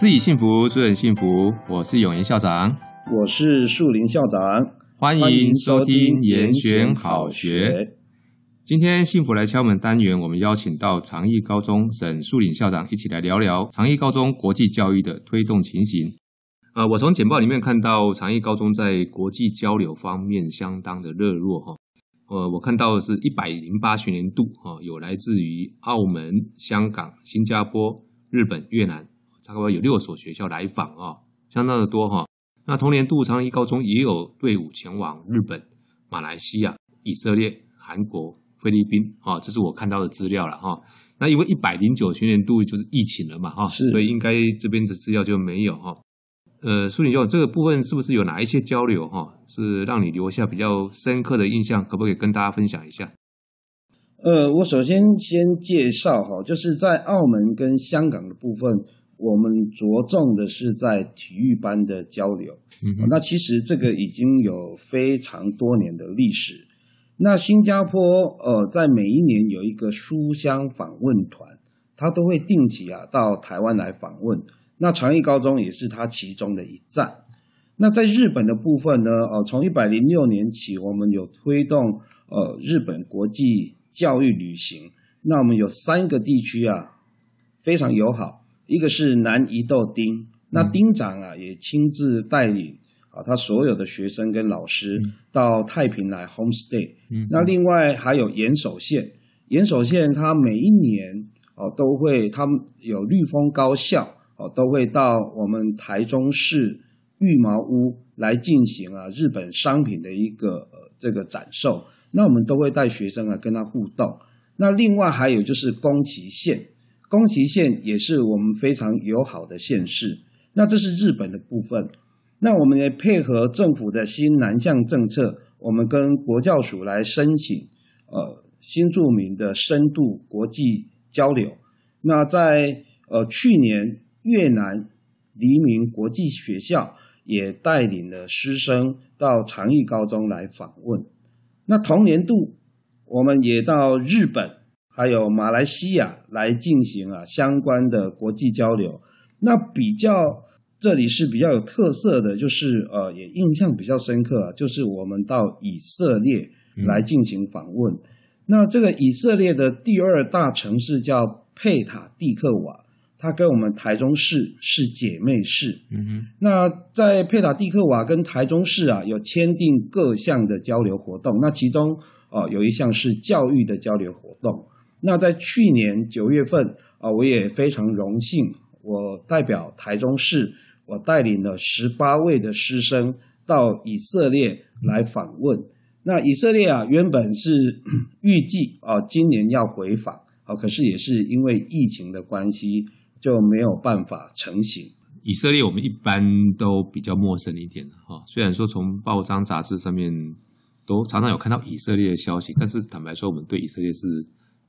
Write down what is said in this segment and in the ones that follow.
是以幸福最幸福。我是永言校长，我是树林校长。欢迎收听研选好学。今天幸福来敲门单元，我们邀请到长艺高中沈树林校长一起来聊聊长艺高中国际教育的推动情形。呃，我从简报里面看到长艺高中在国际交流方面相当的热络哈。呃，我看到是一百零八学年度哈，有来自于澳门、香港、新加坡、日本、越南。差不多有六所学校来访啊，相当的多哈。那同年度长一高中也有队伍前往日本、马来西亚、以色列、韩国、菲律宾啊，这是我看到的资料了哈。那因为一百零九学年度就是疫情了嘛哈，所以应该这边的资料就没有哈。呃，苏女教授这个部分是不是有哪一些交流哈，是让你留下比较深刻的印象？可不可以跟大家分享一下？呃，我首先先介绍哈，就是在澳门跟香港的部分。我们着重的是在体育班的交流。那其实这个已经有非常多年的历史。那新加坡，呃，在每一年有一个书香访问团，他都会定期啊到台湾来访问。那长艺高中也是他其中的一站。那在日本的部分呢，呃，从一百零六年起，我们有推动呃日本国际教育旅行。那我们有三个地区啊，非常友好。一个是南移豆丁，那丁长啊也亲自带领啊他所有的学生跟老师到太平来 homestay。那另外还有岩手县，岩手县他每一年哦都会，他们有绿峰高校哦都会到我们台中市玉毛屋来进行啊日本商品的一个呃这个展售。那我们都会带学生啊跟他互动。那另外还有就是宫崎县。宫崎县也是我们非常友好的县市，那这是日本的部分。那我们也配合政府的新南向政策，我们跟国教署来申请，呃，新著名的深度国际交流。那在呃去年，越南黎明国际学校也带领了师生到长义高中来访问。那同年度，我们也到日本。还有马来西亚来进行啊相关的国际交流，那比较这里是比较有特色的，就是呃也印象比较深刻就是我们到以色列来进行访问。那这个以色列的第二大城市叫佩塔蒂克瓦，它跟我们台中市是姐妹市。嗯哼。那在佩塔蒂克瓦跟台中市啊有签订各项的交流活动，那其中哦有一项是教育的交流活动。那在去年九月份啊，我也非常荣幸，我代表台中市，我带领了十八位的师生到以色列来访问。那以色列啊，原本是 预计啊，今年要回访，啊，可是也是因为疫情的关系，就没有办法成型。以色列我们一般都比较陌生一点哈，虽然说从报章杂志上面都常常有看到以色列的消息，但是坦白说，我们对以色列是。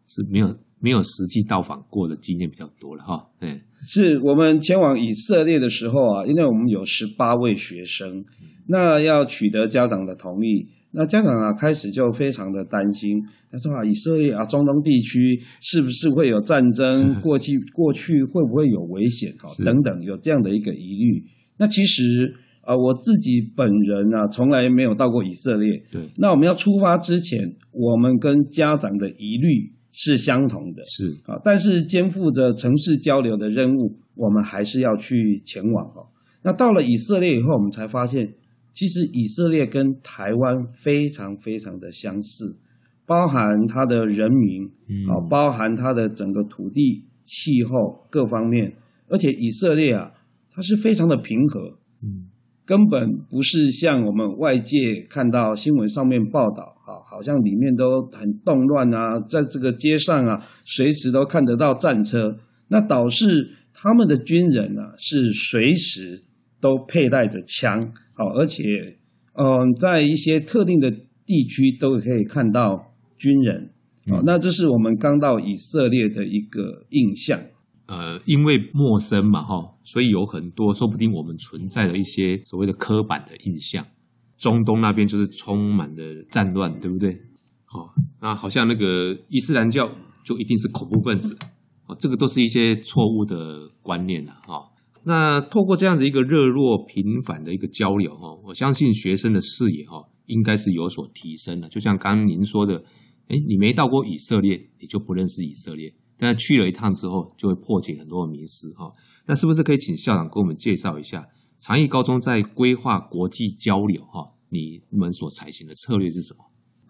是没有没有实际到访过的经验比较多了哈，嗯，是我们前往以色列的时候啊，因为我们有十八位学生，那要取得家长的同意，那家长啊开始就非常的担心，他说啊，以色列啊，中东地区是不是会有战争？过去过去会不会有危险？哈，等等，有这样的一个疑虑。那其实啊，我自己本人啊，从来没有到过以色列，对。那我们要出发之前，我们跟家长的疑虑。是相同的，是啊，但是肩负着城市交流的任务，我们还是要去前往哦。那到了以色列以后，我们才发现，其实以色列跟台湾非常非常的相似，包含它的人民啊，包含它的整个土地、气候各方面，而且以色列啊，它是非常的平和，嗯。根本不是像我们外界看到新闻上面报道啊，好像里面都很动乱啊，在这个街上啊，随时都看得到战车。那导致他们的军人啊，是随时都佩戴着枪，好，而且嗯，在一些特定的地区都可以看到军人。好，那这是我们刚到以色列的一个印象。呃，因为陌生嘛，哈，所以有很多说不定我们存在的一些所谓的刻板的印象。中东那边就是充满的战乱，对不对？好，那好像那个伊斯兰教就一定是恐怖分子，哦，这个都是一些错误的观念了，哈。那透过这样子一个热络频繁的一个交流，哈，我相信学生的视野，哈，应该是有所提升的。就像刚刚您说的，哎，你没到过以色列，你就不认识以色列。但去了一趟之后，就会破解很多的迷思哈。那是不是可以请校长给我们介绍一下长益高中在规划国际交流哈？你们所采取的策略是什么？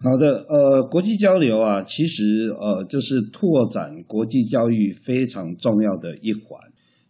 好的，呃，国际交流啊，其实呃就是拓展国际教育非常重要的一环。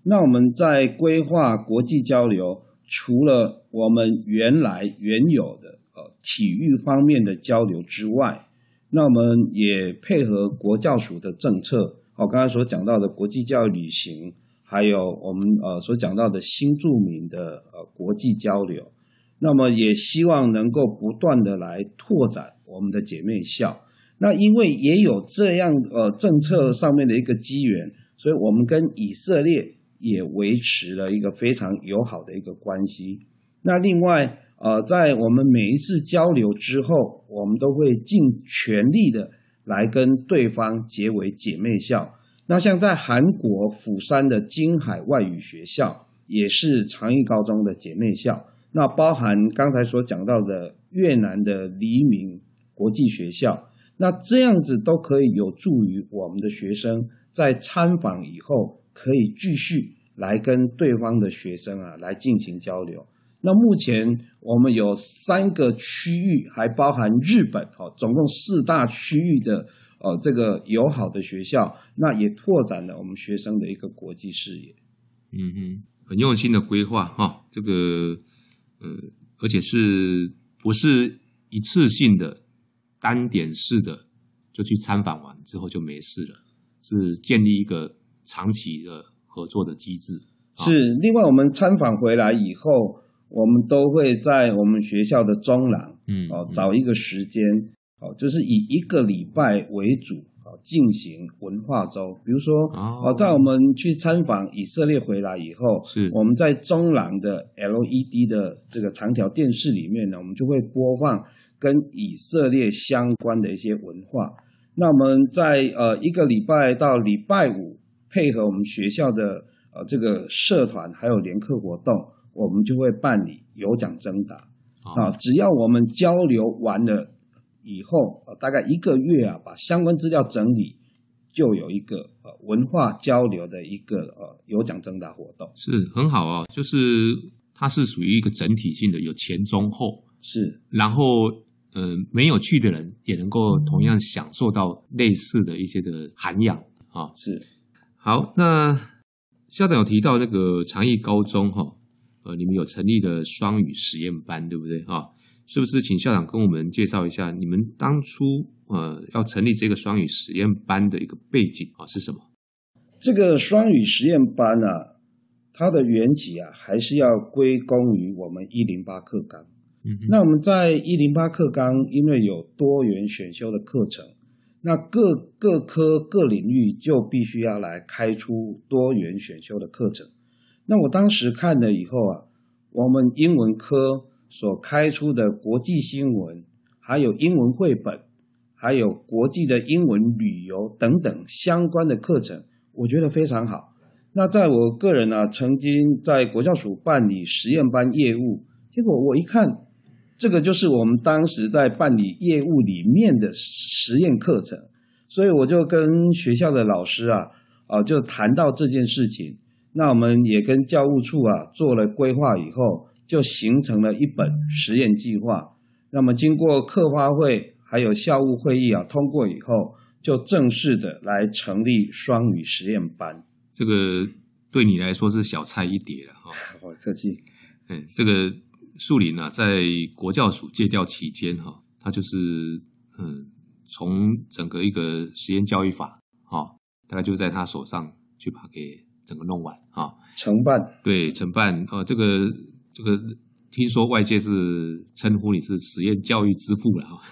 那我们在规划国际交流，除了我们原来原有的呃体育方面的交流之外，那我们也配合国教署的政策。我刚才所讲到的国际教育旅行，还有我们呃所讲到的新著名的呃国际交流，那么也希望能够不断的来拓展我们的姐妹校。那因为也有这样呃政策上面的一个机缘，所以我们跟以色列也维持了一个非常友好的一个关系。那另外呃在我们每一次交流之后，我们都会尽全力的。来跟对方结为姐妹校，那像在韩国釜山的金海外语学校也是长益高中的姐妹校，那包含刚才所讲到的越南的黎明国际学校，那这样子都可以有助于我们的学生在参访以后可以继续来跟对方的学生啊来进行交流。那目前我们有三个区域，还包含日本哦，总共四大区域的呃这个友好的学校，那也拓展了我们学生的一个国际视野。嗯哼，很用心的规划哈，这个呃，而且是不是一次性的单点式的就去参访完之后就没事了？是建立一个长期的合作的机制。是，另外我们参访回来以后。我们都会在我们学校的中廊，嗯，哦，找一个时间，哦，就是以一个礼拜为主，哦，进行文化周。比如说，哦，在我们去参访以色列回来以后，是我们在中廊的 L E D 的这个长条电视里面呢，我们就会播放跟以色列相关的一些文化。那我们在呃一个礼拜到礼拜五，配合我们学校的呃这个社团还有联课活动。我们就会办理有奖征答啊，只要我们交流完了以后，大概一个月啊，把相关资料整理，就有一个呃文化交流的一个呃有奖征答活动，是很好啊。就是它是属于一个整体性的，有前中后是，然后呃没有去的人也能够同样享受到类似的一些的涵养啊，是好。那校长有提到那个长益高中哈。呃，你们有成立的双语实验班，对不对哈，是不是请校长跟我们介绍一下你们当初呃要成立这个双语实验班的一个背景啊是什么？这个双语实验班呢，它的缘起啊，还是要归功于我们一零八课纲。嗯那我们在一零八课纲，因为有多元选修的课程，那各各科各领域就必须要来开出多元选修的课程。那我当时看了以后啊，我们英文科所开出的国际新闻，还有英文绘本，还有国际的英文旅游等等相关的课程，我觉得非常好。那在我个人呢，曾经在国教署办理实验班业务，结果我一看，这个就是我们当时在办理业务里面的实验课程，所以我就跟学校的老师啊，啊就谈到这件事情。那我们也跟教务处啊做了规划以后，就形成了一本实验计划。那么经过课发会还有校务会议啊通过以后，就正式的来成立双语实验班。这个对你来说是小菜一碟了哈。不 客气。哎，这个树林啊，在国教署借调期间哈，他就是嗯，从整个一个实验教育法啊，大概就在他手上去把给。整个弄完啊，承办对承办啊，这个这个听说外界是称呼你是实验教育之父了哈。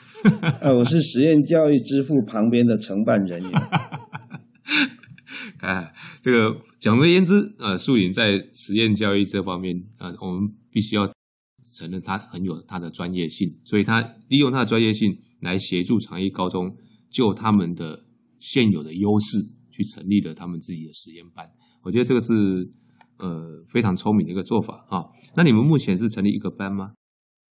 啊，我是实验教育之父旁边的承办人员。哎，这个讲而言之，啊，树林在实验教育这方面，啊，我们必须要承认他很有他的专业性，所以他利用他的专业性来协助长益高中，就他们的现有的优势去成立了他们自己的实验班。我觉得这个是，呃，非常聪明的一个做法啊。那你们目前是成立一个班吗？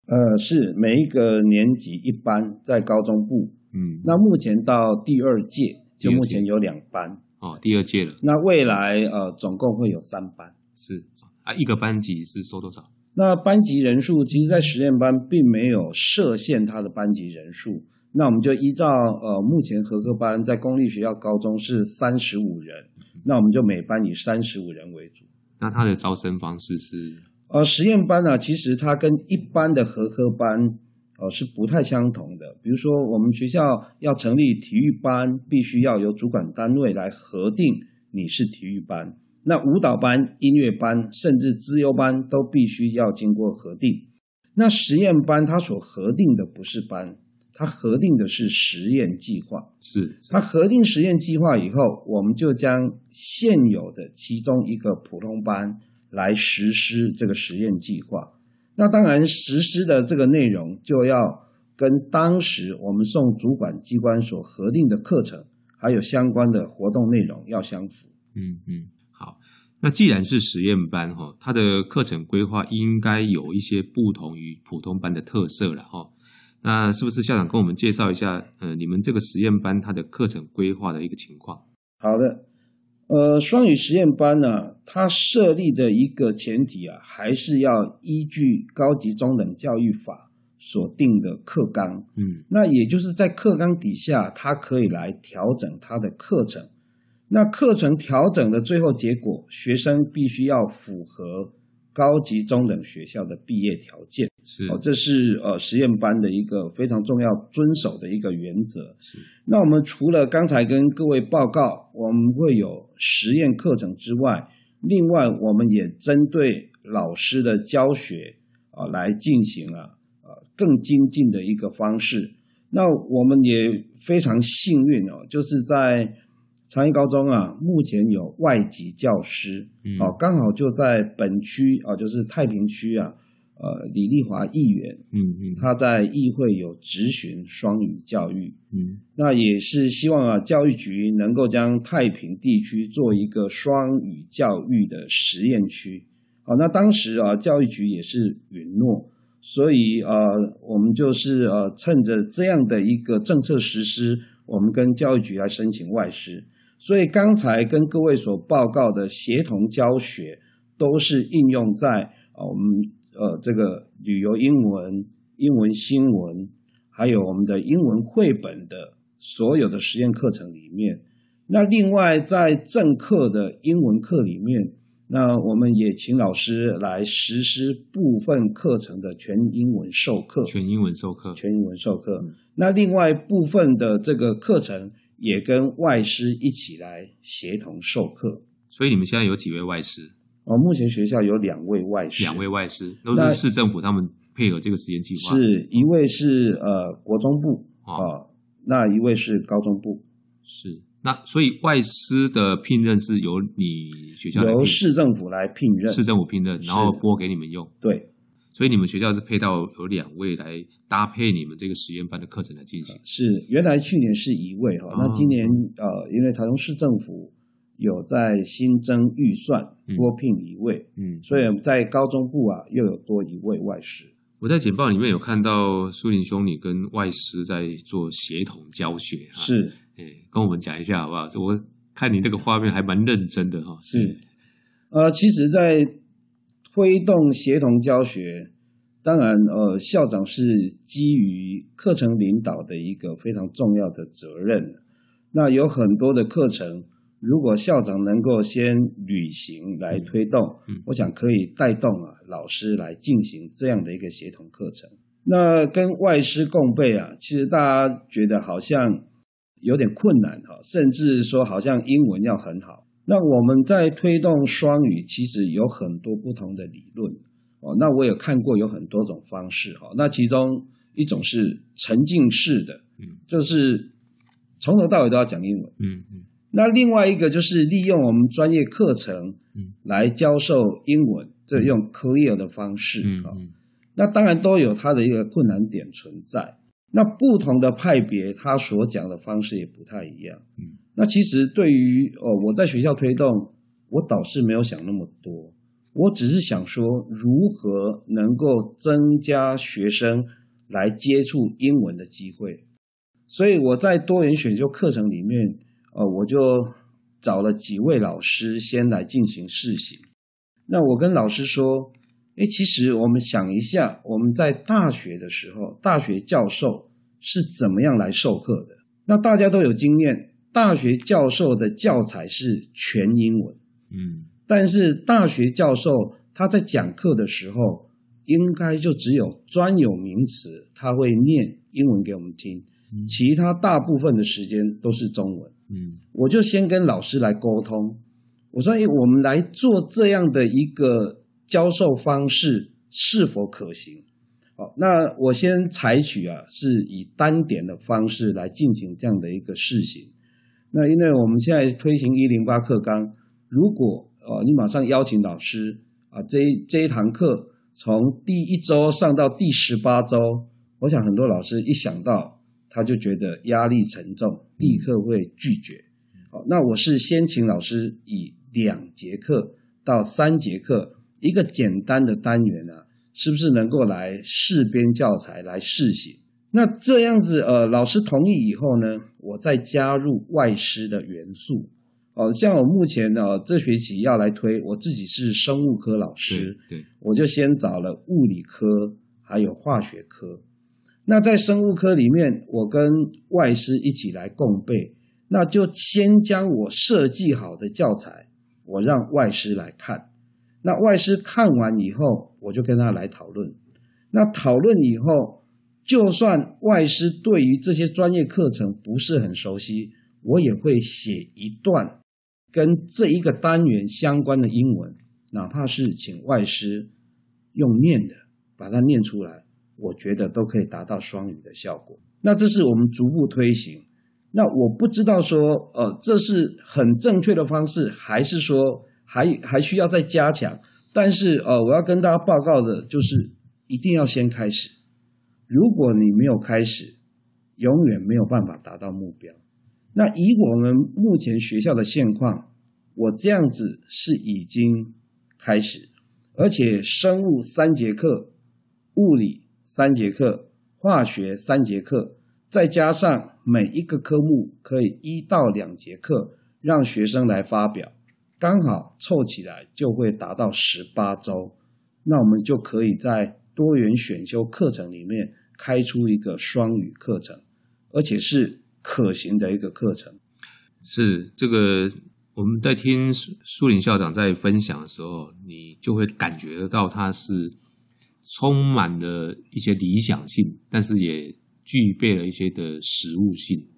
呃，是每一个年级一班在高中部。嗯，那目前到第二届就目前有两班啊，第二届了。那未来呃总共会有三班。是啊，一个班级是收多少？那班级人数其实，在实验班并没有设限他的班级人数。那我们就依照呃目前合格班在公立学校高中是三十五人。那我们就每班以三十五人为主。那他的招生方式是？呃，实验班呢，其实它跟一般的合科班，呃，是不太相同的。比如说，我们学校要成立体育班，必须要由主管单位来核定你是体育班。那舞蹈班、音乐班，甚至资优班，都必须要经过核定。那实验班，它所核定的不是班。它核定的是实验计划，是。它核定实验计划以后，我们就将现有的其中一个普通班来实施这个实验计划。那当然，实施的这个内容就要跟当时我们送主管机关所核定的课程，还有相关的活动内容要相符。嗯嗯，好。那既然是实验班哈，它的课程规划应该有一些不同于普通班的特色了哈。那是不是校长跟我们介绍一下？呃，你们这个实验班它的课程规划的一个情况？好的，呃，双语实验班呢，它设立的一个前提啊，还是要依据《高级中等教育法》所定的课纲。嗯，那也就是在课纲底下，它可以来调整它的课程。那课程调整的最后结果，学生必须要符合高级中等学校的毕业条件。是，这是呃实验班的一个非常重要遵守的一个原则。是，那我们除了刚才跟各位报告，我们会有实验课程之外，另外我们也针对老师的教学啊来进行啊呃更精进的一个方式。那我们也非常幸运哦，就是在长荣高中啊，目前有外籍教师，哦刚好就在本区啊，就是太平区啊。呃，李丽华议员，嗯嗯，他在议会有质询双语教育，嗯，那也是希望啊，教育局能够将太平地区做一个双语教育的实验区。啊，那当时啊，教育局也是允诺，所以呃，我们就是呃，趁着这样的一个政策实施，我们跟教育局来申请外师。所以刚才跟各位所报告的协同教学，都是应用在啊我们。呃，这个旅游英文、英文新闻，还有我们的英文绘本的所有的实验课程里面，那另外在正课的英文课里面，那我们也请老师来实施部分课程的全英文授课。全英文授课。全英文授课。那另外部分的这个课程也跟外师一起来协同授课。所以你们现在有几位外师？哦，目前学校有两位外师，两位外师都是市政府他们配合这个实验计划。是，一位是呃国中部啊，那一位是高中部。是，那所以外师的聘任是由你学校由市政府来聘任，市政府聘任，然后拨给你们用。对，所以你们学校是配到有两位来搭配你们这个实验班的课程来进行。是，原来去年是一位哈，那今年呃，因为台中市政府。有在新增预算，多聘一位，嗯，所以在高中部啊，又有多一位外师。我在简报里面有看到苏林兄你跟外师在做协同教学，是，哎，跟我们讲一下好不好？我看你这个画面还蛮认真的哈。是，呃，其实，在推动协同教学，当然，呃，校长是基于课程领导的一个非常重要的责任，那有很多的课程。如果校长能够先履行来推动，我想可以带动啊老师来进行这样的一个协同课程。那跟外师共备啊，其实大家觉得好像有点困难哈，甚至说好像英文要很好。那我们在推动双语，其实有很多不同的理论哦。那我也看过有很多种方式哦。那其中一种是沉浸式的，就是从头到尾都要讲英文，嗯嗯。那另外一个就是利用我们专业课程，来教授英文，就用 clear 的方式啊。那当然都有它的一个困难点存在。那不同的派别，他所讲的方式也不太一样。那其实对于哦，我在学校推动，我倒是没有想那么多，我只是想说如何能够增加学生来接触英文的机会。所以我在多元选修课程里面。呃，我就找了几位老师先来进行试行。那我跟老师说：“哎，其实我们想一下，我们在大学的时候，大学教授是怎么样来授课的？那大家都有经验，大学教授的教材是全英文，嗯，但是大学教授他在讲课的时候，应该就只有专有名词，他会念英文给我们听，其他大部分的时间都是中文。”嗯，我就先跟老师来沟通。我说，哎，我们来做这样的一个教授方式是否可行？好，那我先采取啊，是以单点的方式来进行这样的一个试行。那因为我们现在推行一零八课纲，如果哦，你马上邀请老师啊，这这一堂课从第一周上到第十八周，我想很多老师一想到。他就觉得压力沉重，立刻会拒绝。好，那我是先请老师以两节课到三节课一个简单的单元啊，是不是能够来试编教材、来试写？那这样子，呃，老师同意以后呢，我再加入外师的元素。哦，像我目前哦，这学期要来推，我自己是生物科老师，对，我就先找了物理科还有化学科。那在生物科里面，我跟外师一起来共备，那就先将我设计好的教材，我让外师来看。那外师看完以后，我就跟他来讨论。那讨论以后，就算外师对于这些专业课程不是很熟悉，我也会写一段跟这一个单元相关的英文，哪怕是请外师用念的，把它念出来。我觉得都可以达到双语的效果。那这是我们逐步推行。那我不知道说，呃，这是很正确的方式，还是说还还需要再加强？但是，呃，我要跟大家报告的就是，一定要先开始。如果你没有开始，永远没有办法达到目标。那以我们目前学校的现况，我这样子是已经开始，而且生物三节课，物理。三节课，化学三节课，再加上每一个科目可以一到两节课，让学生来发表，刚好凑起来就会达到十八周，那我们就可以在多元选修课程里面开出一个双语课程，而且是可行的一个课程。是这个，我们在听苏林校长在分享的时候，你就会感觉到他是。充满了一些理想性，但是也具备了一些的实用性。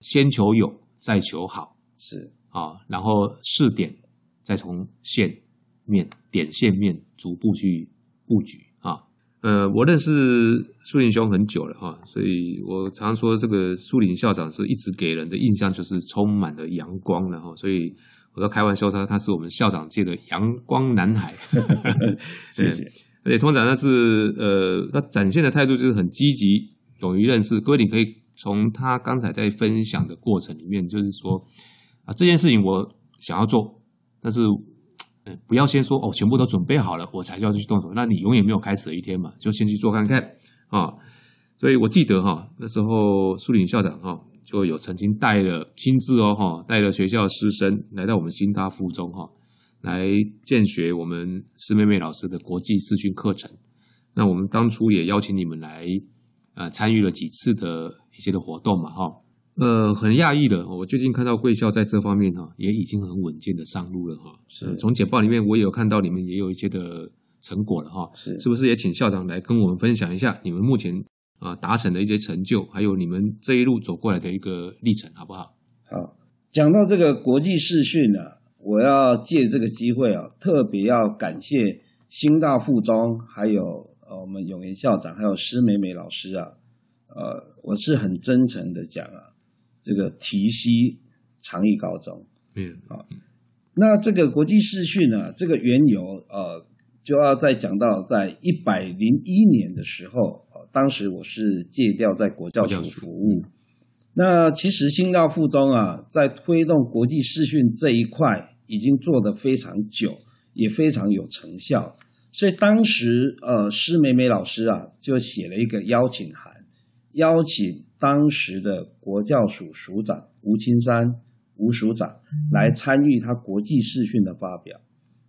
先求有，再求好，是啊。然后试点，再从线、面、点、线、面逐步去布局啊。呃，我认识苏林兄很久了哈，所以我常说这个苏林校长是一直给人的印象就是充满了阳光，然后所以我都开玩笑说他是我们校长界的阳光男孩。谢谢。而且通常他是呃，他展现的态度就是很积极、勇于认识。各位，你可以从他刚才在分享的过程里面，就是说啊，这件事情我想要做，但是不要先说哦，全部都准备好了我才要去动手。那你永远没有开始的一天嘛，就先去做看看啊。所以我记得哈，那时候苏林校长哈，就有曾经带了亲自哦哈，带了学校的师生来到我们新大附中哈。来建学我们师妹妹老师的国际视讯课程，那我们当初也邀请你们来，呃，参与了几次的一些的活动嘛，哈，呃，很讶异的，我最近看到贵校在这方面哈，也已经很稳健的上路了哈。是。从简报里面，我有看到你们也有一些的成果了哈。是。是不是也请校长来跟我们分享一下你们目前啊达成的一些成就，还有你们这一路走过来的一个历程，好不好？好。讲到这个国际视讯呢？我要借这个机会啊，特别要感谢新大附中，还有呃我们永源校长，还有施美美老师啊，呃，我是很真诚的讲啊，这个提西长义高中，嗯，好，那这个国际视讯呢，这个缘由呃，就要再讲到在一百零一年的时候，当时我是借调在国教处服务，那其实新大附中啊，在推动国际视讯这一块。已经做得非常久，也非常有成效，所以当时呃，施美美老师啊，就写了一个邀请函，邀请当时的国教署署长吴青山吴署长来参与他国际视讯的发表。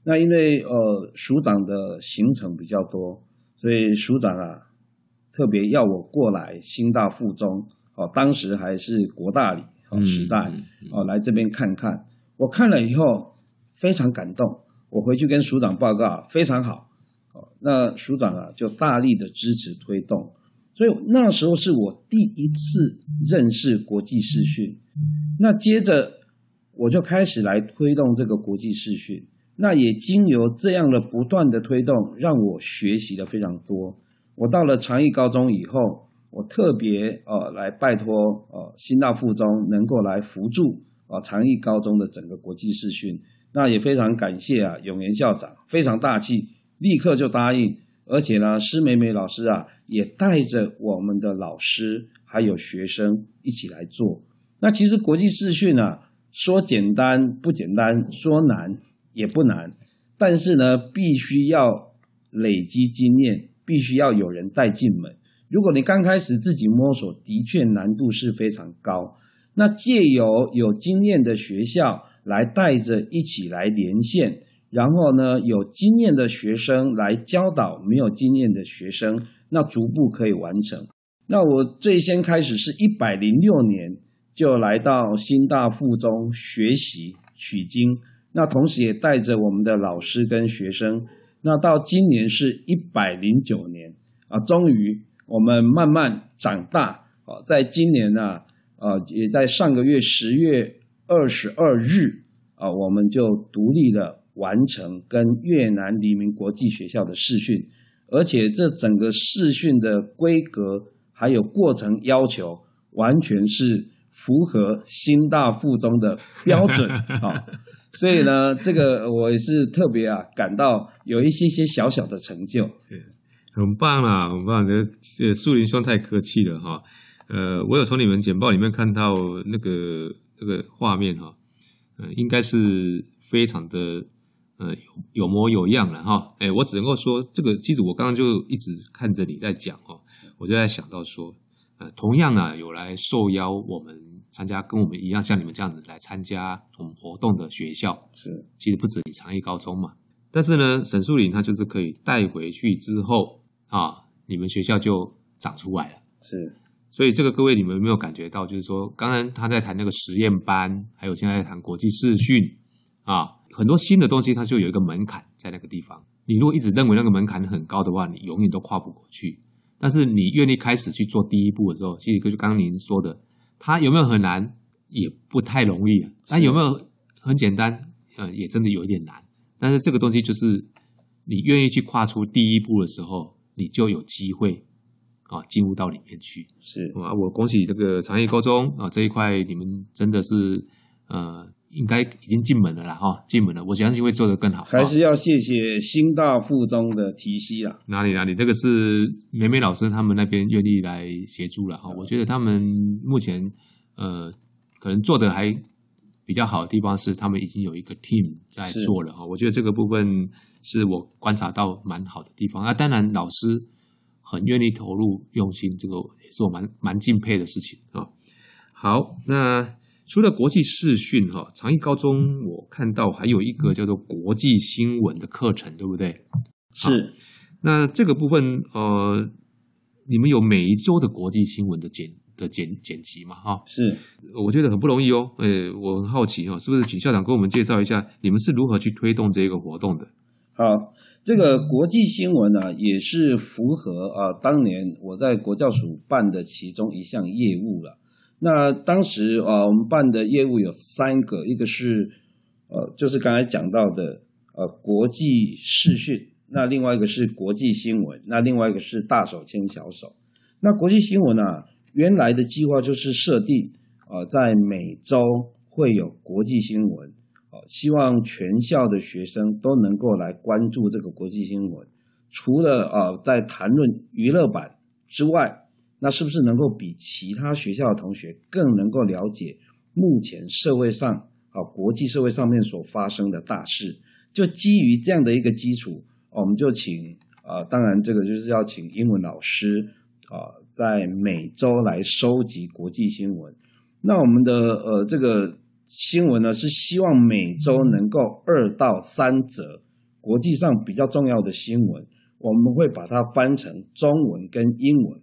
那因为呃，署长的行程比较多，所以署长啊，特别要我过来新大附中哦，当时还是国大里，哦时代哦来这边看看。我看了以后非常感动，我回去跟署长报告非常好，哦，那署长啊就大力的支持推动，所以那时候是我第一次认识国际视讯，那接着我就开始来推动这个国际视讯，那也经由这样的不断的推动，让我学习的非常多。我到了长义高中以后，我特别呃来拜托哦新大附中能够来辅助。啊，长益高中的整个国际视讯。那也非常感谢啊，永源校长非常大气，立刻就答应，而且呢，施美美老师啊，也带着我们的老师还有学生一起来做。那其实国际视讯啊，说简单不简单，说难也不难，但是呢，必须要累积经验，必须要有人带进门。如果你刚开始自己摸索，的确难度是非常高。那借由有经验的学校来带着一起来连线，然后呢，有经验的学生来教导没有经验的学生，那逐步可以完成。那我最先开始是一百零六年就来到新大附中学习取经，那同时也带着我们的老师跟学生，那到今年是一百零九年啊，终于我们慢慢长大啊，在今年呢。啊，也在上个月十月二十二日啊，我们就独立的完成跟越南黎明国际学校的试训，而且这整个试训的规格还有过程要求，完全是符合新大附中的标准啊。所以呢，这个我也是特别啊感到有一些些小小的成就，很棒啊，很棒！这树林兄太客气了哈。呃，我有从你们简报里面看到那个那个画面哈，呃，应该是非常的呃有有模有样了哈。哎，我只能够说，这个其实我刚刚就一直看着你在讲哦，我就在想到说，呃，同样啊，有来受邀我们参加，跟我们一样像你们这样子来参加我们活动的学校是，其实不止你长艺高中嘛。但是呢，沈树林他就是可以带回去之后啊，你们学校就长出来了是。所以这个各位，你们有没有感觉到？就是说，刚刚他在谈那个实验班，还有现在谈国际试训，啊，很多新的东西，他就有一个门槛在那个地方。你如果一直认为那个门槛很高的话，你永远都跨不过去。但是你愿意开始去做第一步的时候，其实就刚刚您说的，它有没有很难？也不太容易。那有没有很简单？呃，也真的有一点难。但是这个东西就是，你愿意去跨出第一步的时候，你就有机会。啊，进入到里面去是啊，我恭喜这个长业高中啊这一块，你们真的是呃，应该已经进门了啦哈，进门了。我相信会做得更好，还是要谢谢新大附中的提携啊。哪里哪里，这个是美美老师他们那边愿意来协助了哈。我觉得他们目前呃，可能做的还比较好的地方是，他们已经有一个 team 在做了哈。我觉得这个部分是我观察到蛮好的地方啊。当然老师。很愿意投入用心，这个也是我蛮蛮敬佩的事情啊。好，那除了国际视讯哈，长艺高中我看到还有一个叫做国际新闻的课程，对不对？是。那这个部分，呃，你们有每一周的国际新闻的剪的剪剪辑吗？哈，是。我觉得很不容易哦。哎，我很好奇哈，是不是请校长跟我们介绍一下，你们是如何去推动这个活动的？好，这个国际新闻呢，也是符合啊，当年我在国教署办的其中一项业务了。那当时啊，我们办的业务有三个，一个是呃，就是刚才讲到的呃国际视讯，那另外一个是国际新闻，那另外一个是大手牵小手。那国际新闻呢，原来的计划就是设定啊，在每周会有国际新闻。希望全校的学生都能够来关注这个国际新闻。除了啊，在谈论娱乐版之外，那是不是能够比其他学校的同学更能够了解目前社会上啊，国际社会上面所发生的大事？就基于这样的一个基础，我们就请啊，当然这个就是要请英文老师啊，在每周来收集国际新闻。那我们的呃，这个。新闻呢是希望每周能够二到三则国际上比较重要的新闻，我们会把它翻成中文跟英文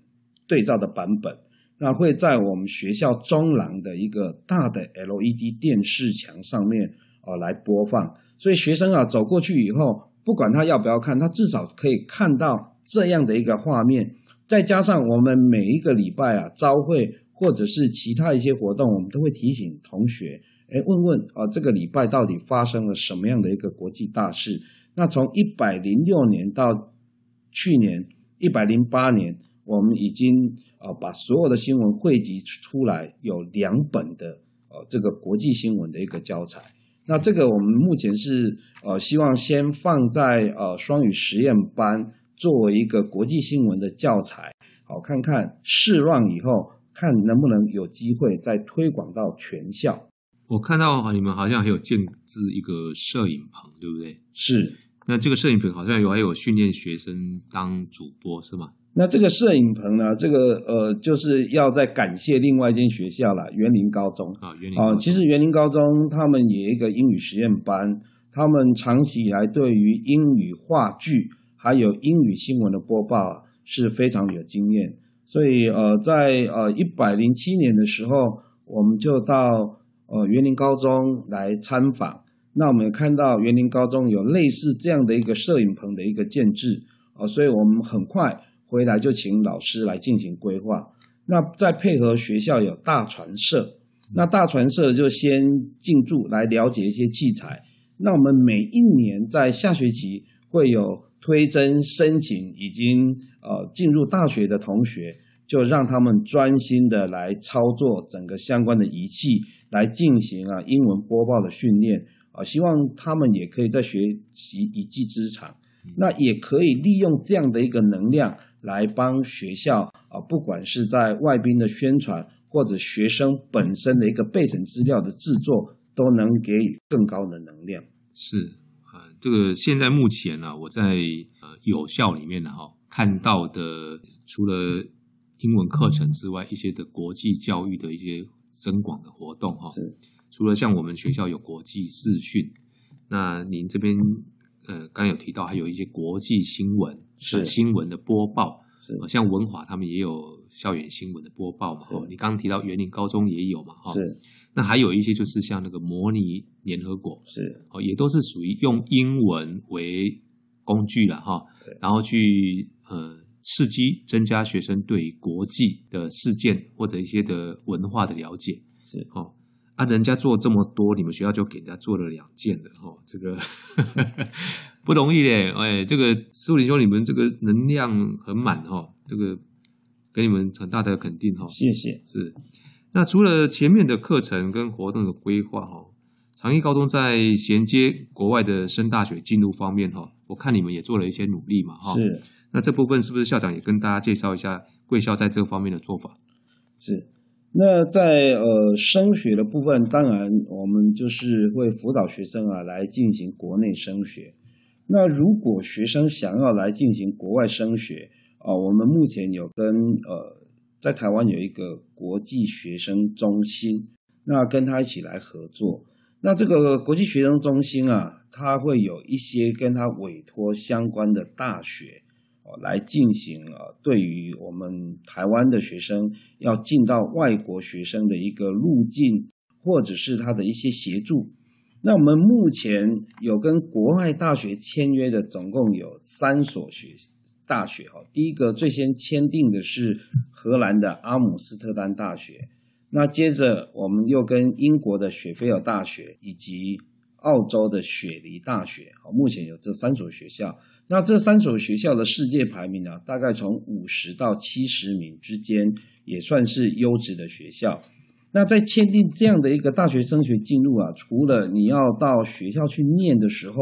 对照的版本，那会在我们学校中廊的一个大的 L E D 电视墙上面啊来播放。所以学生啊走过去以后，不管他要不要看，他至少可以看到这样的一个画面。再加上我们每一个礼拜啊朝会或者是其他一些活动，我们都会提醒同学。哎，问问啊，这个礼拜到底发生了什么样的一个国际大事？那从一百零六年到去年一百零八年，我们已经呃把所有的新闻汇集出来，有两本的呃这个国际新闻的一个教材。那这个我们目前是呃希望先放在呃双语实验班作为一个国际新闻的教材，好看看试望以后，看能不能有机会再推广到全校。我看到你们好像还有建置一个摄影棚，对不对？是。那这个摄影棚好像有还有训练学生当主播，是吗？那这个摄影棚呢？这个呃，就是要再感谢另外一间学校了，园林高中啊。啊，其实园林高中他们有一个英语实验班，他们长期以来对于英语话剧还有英语新闻的播报是非常有经验，所以呃，在呃一百零七年的时候，我们就到。哦，园林高中来参访，那我们看到园林高中有类似这样的一个摄影棚的一个建制，哦，所以我们很快回来就请老师来进行规划。那再配合学校有大传社，那大传社就先进驻来了解一些器材。那我们每一年在下学期会有推增申请，已经呃进入大学的同学，就让他们专心的来操作整个相关的仪器。来进行啊英文播报的训练啊，希望他们也可以在学习一技之长，那也可以利用这样的一个能量来帮学校啊，不管是在外宾的宣传或者学生本身的一个备审资料的制作，都能给予更高的能量。是，啊，这个现在目前呢，我在呃有效里面的哈看到的，除了英文课程之外，一些的国际教育的一些。增广的活动哈，除了像我们学校有国际视讯，那您这边呃，刚有提到还有一些国际新闻的新闻的播报，像文华他们也有校园新闻的播报嘛，你刚刚提到元林高中也有嘛哈，那还有一些就是像那个模拟联合国，哦，也都是属于用英文为工具了哈，然后去呃。刺激增加学生对国际的事件或者一些的文化的了解，是哦。啊，人家做这么多，你们学校就给人家做了两件的哈，这个 不容易嘞。哎，这个苏林兄，你们这个能量很满哈，这个给你们很大的肯定哈。谢谢。是。那除了前面的课程跟活动的规划哈，长义高中在衔接国外的升大学进入方面哈，我看你们也做了一些努力嘛哈。是。那这部分是不是校长也跟大家介绍一下贵校在这方面的做法？是。那在呃升学的部分，当然我们就是会辅导学生啊来进行国内升学。那如果学生想要来进行国外升学啊，我们目前有跟呃在台湾有一个国际学生中心，那跟他一起来合作。那这个国际学生中心啊，他会有一些跟他委托相关的大学。来进行啊，对于我们台湾的学生要进到外国学生的一个路径，或者是他的一些协助。那我们目前有跟国外大学签约的，总共有三所学大学哈。第一个最先签订的是荷兰的阿姆斯特丹大学，那接着我们又跟英国的雪菲尔大学以及。澳洲的雪梨大学啊，目前有这三所学校。那这三所学校的世界排名呢，大概从五十到七十名之间，也算是优质的学校。那在签订这样的一个大学升学进入啊，除了你要到学校去念的时候，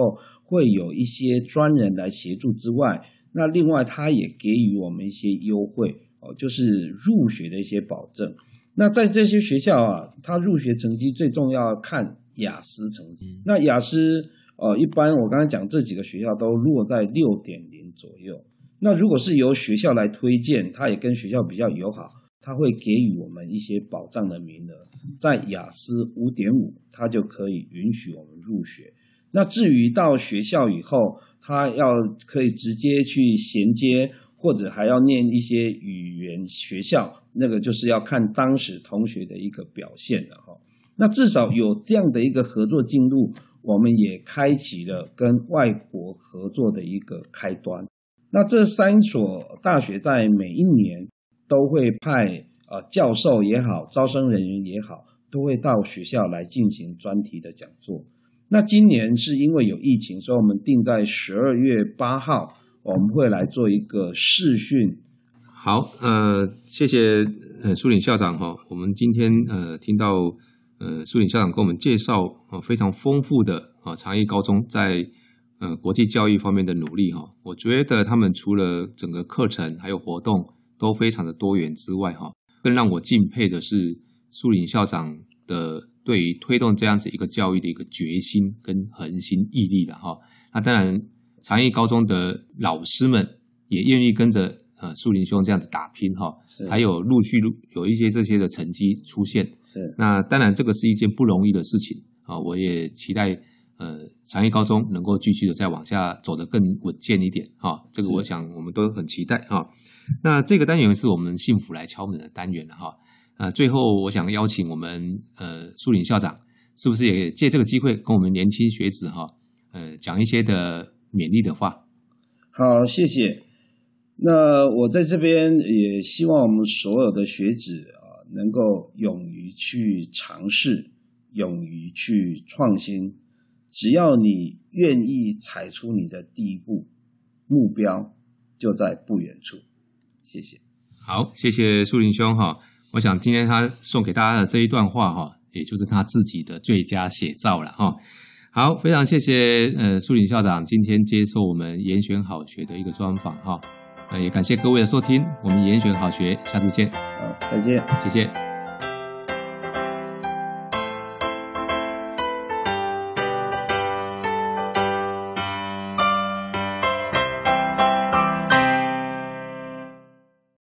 会有一些专人来协助之外，那另外他也给予我们一些优惠哦，就是入学的一些保证。那在这些学校啊，他入学成绩最重要看。雅思成绩，那雅思呃，一般我刚才讲这几个学校都落在六点零左右。那如果是由学校来推荐，他也跟学校比较友好，他会给予我们一些保障的名额，在雅思五点五，他就可以允许我们入学。那至于到学校以后，他要可以直接去衔接，或者还要念一些语言学校，那个就是要看当时同学的一个表现的哈。那至少有这样的一个合作进入，我们也开启了跟外国合作的一个开端。那这三所大学在每一年都会派呃教授也好，招生人员也好，都会到学校来进行专题的讲座。那今年是因为有疫情，所以我们定在十二月八号，我们会来做一个试训。好，呃，谢谢呃苏岭校长哈，我们今天呃听到。呃，苏林校长给我们介绍啊非常丰富的啊，长益高中在呃国际教育方面的努力哈，我觉得他们除了整个课程还有活动都非常的多元之外哈，更让我敬佩的是苏林校长的对于推动这样子一个教育的一个决心跟恒心毅力的哈。那当然，长益高中的老师们也愿意跟着。呃，树林兄这样子打拼哈，才有陆续有一些这些的成绩出现。是，那当然这个是一件不容易的事情啊。我也期待呃长益高中能够继续的再往下走得更稳健一点哈，这个我想我们都很期待哈。那这个单元是我们幸福来敲门的单元了哈。呃，最后我想邀请我们呃树林校长，是不是也借这个机会跟我们年轻学子哈，呃讲一些的勉励的话？好，谢谢。那我在这边也希望我们所有的学子啊，能够勇于去尝试，勇于去创新。只要你愿意踩出你的第一步，目标就在不远处。谢谢。好，谢谢树林兄哈。我想今天他送给大家的这一段话哈，也就是他自己的最佳写照了哈。好，非常谢谢呃树林校长今天接受我们严选好学的一个专访哈。呃，也感谢各位的收听，我们严选好学，下次见，再见，谢谢。